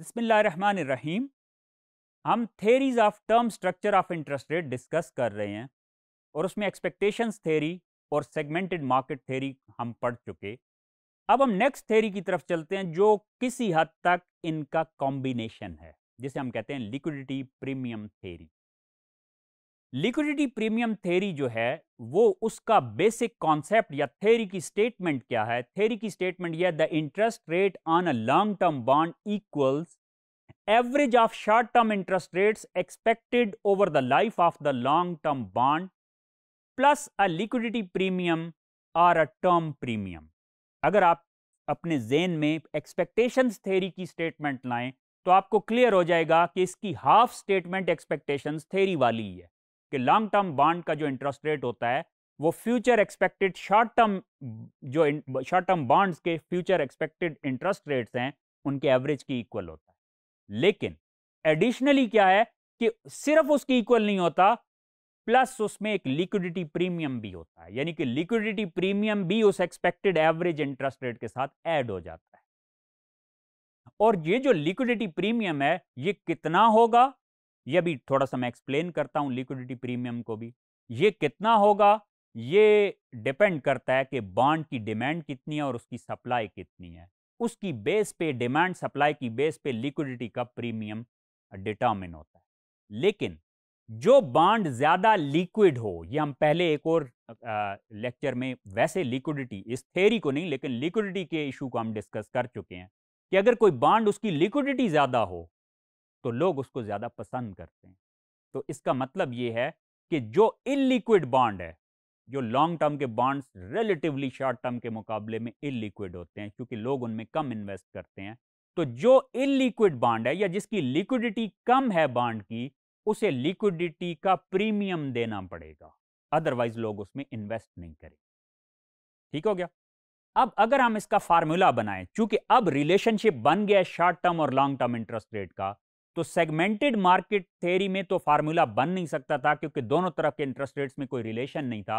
बिसमीम हम theories of term structure of interest rate discuss कर रहे हैं और उसमें एक्सपेक्टेशंस थेरी और सेगमेंटेड मार्केट थेरी हम पढ़ चुके अब हम नेक्स्ट थेरी की तरफ चलते हैं जो किसी हद तक इनका कॉम्बिनेशन है जिसे हम कहते हैं liquidity premium theory liquidity premium theory जो है वो उसका बेसिक कॉन्सेप्ट या थेरी की स्टेटमेंट क्या है थेरी की स्टेटमेंट यह the interest rate on a long term bond equals average of short term interest rates expected over the life of the long term bond plus a liquidity premium और a term premium अगर आप अपने जेन में expectations theory की statement लाएं तो आपको clear हो जाएगा कि इसकी हाफ स्टेटमेंट एक्सपेक्टेशंस थेरी वाली है कि लॉन्ग टर्म बॉन्ड का जो इंटरेस्ट रेट होता है वो फ्यूचर एक्सपेक्टेड शॉर्ट टर्म जो शॉर्ट टर्म बॉन्ड्स के फ्यूचर एक्सपेक्टेड इंटरेस्ट रेट्स हैं उनके एवरेज की इक्वल होता है लेकिन एडिशनली क्या है कि सिर्फ उसकी इक्वल नहीं होता प्लस उसमें एक लिक्विडिटी प्रीमियम भी होता है यानी कि लिक्विडिटी प्रीमियम भी उस एक्सपेक्टेड एवरेज इंटरेस्ट रेट के साथ ऐड हो जाता है और ये जो लिक्विडिटी प्रीमियम है ये कितना होगा यह भी थोड़ा सा मैं एक्सप्लेन करता हूँ लिक्विडिटी प्रीमियम को भी ये कितना होगा ये डिपेंड करता है कि बॉन्ड की डिमांड कितनी है और उसकी सप्लाई कितनी है उसकी बेस पे डिमांड सप्लाई की बेस पे लिक्विडिटी का प्रीमियम डिटर्मिन होता है लेकिन जो बॉन्ड ज़्यादा लिक्विड हो ये हम पहले एक और लेक्चर में वैसे लिक्विडिटी इस थेरी को नहीं लेकिन लिक्विडिटी के इशू को हम डिस्कस कर चुके हैं कि अगर कोई बॉन्ड उसकी लिक्विडिटी ज़्यादा हो तो लोग उसको ज़्यादा पसंद करते हैं तो इसका मतलब ये है कि जो इलिक्विड बॉन्ड है जो लॉन्ग टर्म के बॉन्ड्स रिलेटिवली शॉर्ट टर्म के मुकाबले में इलिक्विड होते हैं क्योंकि लोग उनमें कम इन्वेस्ट करते हैं तो जो इलिक्विड बॉन्ड है या जिसकी लिक्विडिटी कम है बॉन्ड की उसे लिक्विडिटी का प्रीमियम देना पड़ेगा अदरवाइज लोग उसमें इन्वेस्ट नहीं करेंगे ठीक हो गया अब अगर हम इसका फार्मूला बनाएं चूंकि अब रिलेशनशिप बन गया है शॉर्ट टर्म और लॉन्ग टर्म इंटरेस्ट रेट का तो सेगमेंटेड मार्केट थेरी में तो फार्मूला बन नहीं सकता था क्योंकि दोनों तरफ के इंटरेस्ट रेट्स में कोई रिलेशन नहीं था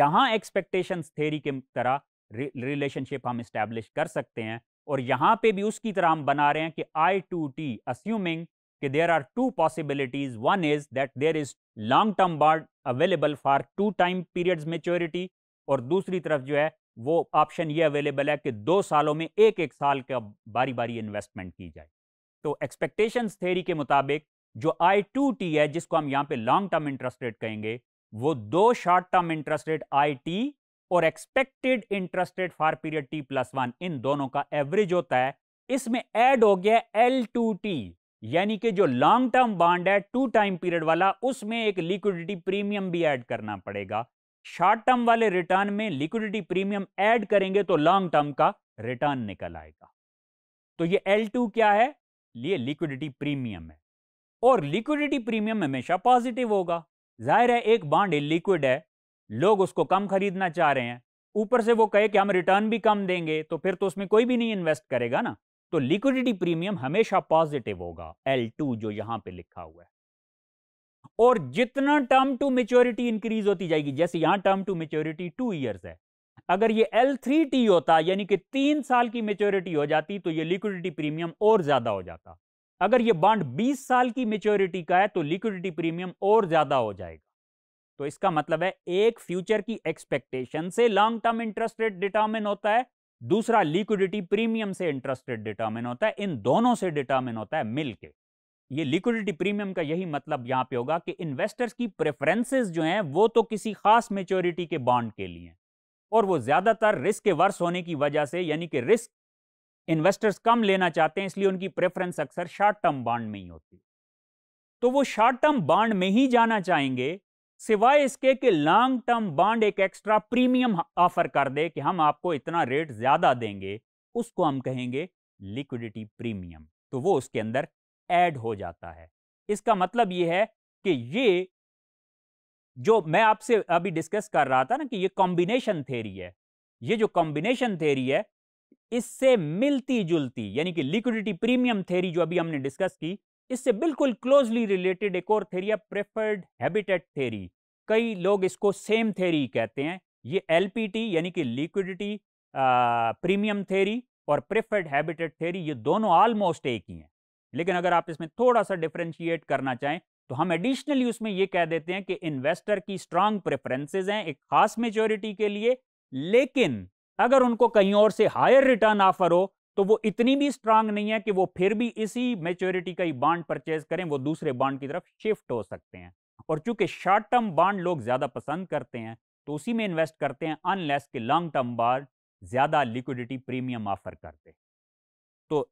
यहां एक्सपेक्टेशन थेरी के तरह रिलेशनशिप हम इस्टेब्लिश कर सकते हैं और यहां पे भी उसकी तरह हम बना रहे हैं कि आई टू टी अस्यूमिंग कि there are two possibilities one is that there is long term bond available for two time periods maturity और दूसरी तरफ जो है वो ऑप्शन ये अवेलेबल है कि दो सालों में एक एक साल का बारी बारी इन्वेस्टमेंट की जाए तो एक्सपेक्टेशंस थ्योरी के मुताबिक जो आई टू टी है जिसको हम यहां पे लॉन्ग टर्म इंटरेस्ट रेट कहेंगे वो दो short term interest rate I T और expected interest rate for period T plus one इन दोनों का एवरेज होता है इसमें ऐड हो गया एल टू टी यानी कि जो लॉन्ग टर्म बॉन्ड है टू टाइम पीरियड वाला उसमें एक लिक्विडिटी प्रीमियम भी ऐड करना पड़ेगा शॉर्ट टर्म वाले रिटर्न में लिक्विडिटी प्रीमियम ऐड करेंगे तो लॉन्ग टर्म का रिटर्न निकल आएगा तो ये L2 क्या है लिए लिक्विडिटी प्रीमियम है और लिक्विडिटी प्रीमियम हमेशा पॉजिटिव होगा जाहिर है एक बांड लिक्विड है लोग उसको कम खरीदना चाह रहे हैं ऊपर से वो कहे कि हम रिटर्न भी कम देंगे तो फिर तो उसमें कोई भी नहीं इन्वेस्ट करेगा ना तो लिक्विडिटी प्रीमियम हमेशा पॉजिटिव होगा एल टू जो यहां पे लिखा हुआ है और जितना टर्म टू मेच्योरिटी इंक्रीज होती जाएगी जैसे यहां term to maturity two years है अगर ये एल थ्री टी होता यानी कि तीन साल की मेच्योरिटी हो जाती तो ये लिक्विडिटी प्रीमियम और ज्यादा हो जाता अगर ये बॉन्ड 20 साल की मेच्योरिटी का है तो लिक्विडिटी प्रीमियम और ज्यादा हो जाएगा तो इसका मतलब है एक फ्यूचर की एक्सपेक्टेशन से long term interest rate determine होता है दूसरा लिक्विडिटी प्रीमियम से इंटरेस्ट रेट डिटर्मिन होता है इन दोनों से डिटर्मिन होता है मिलके ये लिक्विडिटी प्रीमियम का यही मतलब यहां पे होगा कि इन्वेस्टर्स की प्रेफरेंसेस जो हैं वो तो किसी खास मेच्योरिटी के बॉन्ड के लिए और वो ज़्यादातर रिस्क के वर्स होने की वजह से यानी कि रिस्क इन्वेस्टर्स कम लेना चाहते हैं इसलिए उनकी प्रेफरेंस अक्सर शॉर्ट टर्म बॉन्ड में ही होती है तो वो शॉर्ट टर्म बॉन्ड में ही जाना चाहेंगे सिवाय इसके कि लॉन्ग टर्म बॉन्ड एक एक्स्ट्रा प्रीमियम ऑफर कर दे कि हम आपको इतना रेट ज़्यादा देंगे उसको हम कहेंगे लिक्विडिटी प्रीमियम तो वो उसके अंदर ऐड हो जाता है इसका मतलब ये है कि ये जो मैं आपसे अभी डिस्कस कर रहा था ना कि ये कॉम्बिनेशन थेरी है ये जो कॉम्बिनेशन थेरी है इससे मिलती जुलती यानी कि लिक्विडिटी प्रीमियम थेरी जो अभी हमने डिस्कस की इससे बिल्कुल क्लोजली रिलेटेड एक और थेरी है प्रेफर्ड हैबिटेट थेरी कई लोग इसको सेम थेरी कहते हैं ये एल यानी कि लिक्विडिटी प्रीमियम थेरी और प्रेफर्ड हैबिटेट थेरी ये दोनों ऑलमोस्ट एक ही हैं लेकिन अगर आप इसमें थोड़ा सा डिफ्रेंशिएट करना चाहें तो हम एडिशनली उसमें ये कह देते हैं कि इन्वेस्टर की स्ट्रांग प्रेफरेंसेस हैं एक खास मेच्योरिटी के लिए लेकिन अगर उनको कहीं और से हायर रिटर्न ऑफर हो तो वो इतनी भी स्ट्रांग नहीं है कि वो फिर भी इसी मेच्योरिटी का ही बॉन्ड परचेज करें वो दूसरे बॉन्ड की तरफ शिफ्ट हो सकते हैं और चूंकि शॉर्ट टर्म बॉन्ड लोग ज़्यादा पसंद करते हैं तो उसी में इन्वेस्ट करते हैं अनलेस के लॉन्ग टर्म बॉन्ड ज़्यादा लिक्विडिटी प्रीमियम ऑफर करते तो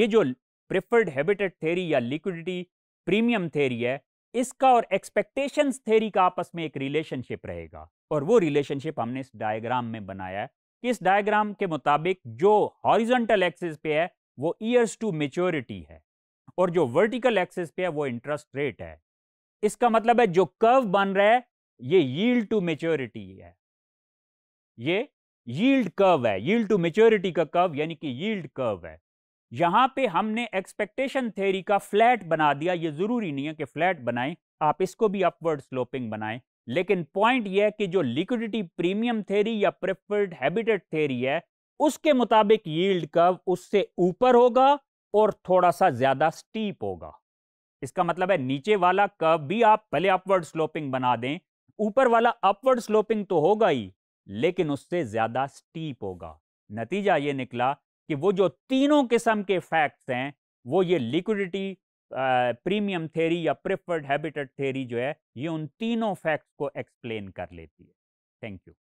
ये जो प्रेफर्ड हैबिटेट थेरी या लिक्विडिटी प्रीमियम थेरी है इसका और एक्सपेक्टेशन थेरी का आपस में एक रिलेशनशिप रहेगा और वो रिलेशनशिप हमने इस डायग्राम में बनाया है कि इस डायग्राम के मुताबिक जो हॉरिजेंटल एक्सिस पे है वो ईयर्स टू मेच्योरिटी है और जो वर्टिकल एक्सिस पे है वो इंटरेस्ट रेट है इसका मतलब है जो कर्व बन रहा है ये यील्ड टू मेच्योरिटी है ये यील्ड कर्व है यील्ड टू मेच्योरिटी का कर्व यानी कि यील्ड कर्व है यहां पे हमने एक्सपेक्टेशन थेरी का फ्लैट बना दिया ये ज़रूरी नहीं है कि फ्लैट बनाएं आप इसको भी अपवर्ड स्लोपिंग बनाएं लेकिन पॉइंट यह है कि जो लिक्विडिटी प्रीमियम थेरी या प्रेफर्ड हैबिटेट थेरी है उसके मुताबिक यील्ड कर्व उससे ऊपर होगा और थोड़ा सा ज़्यादा स्टीप होगा इसका मतलब है नीचे वाला कर्व भी आप पहले अपवर्ड स्लोपिंग बना दें ऊपर वाला अपवर्ड स्लोपिंग तो होगा ही लेकिन उससे ज़्यादा स्टीप होगा नतीजा ये निकला कि वो जो तीनों किस्म के फैक्ट्स हैं वो ये लिक्विडिटी प्रीमियम थेरी या प्रिफर्ड हैबिटेट थेरी जो है ये उन तीनों फैक्ट्स को एक्सप्लेन कर लेती है थैंक यू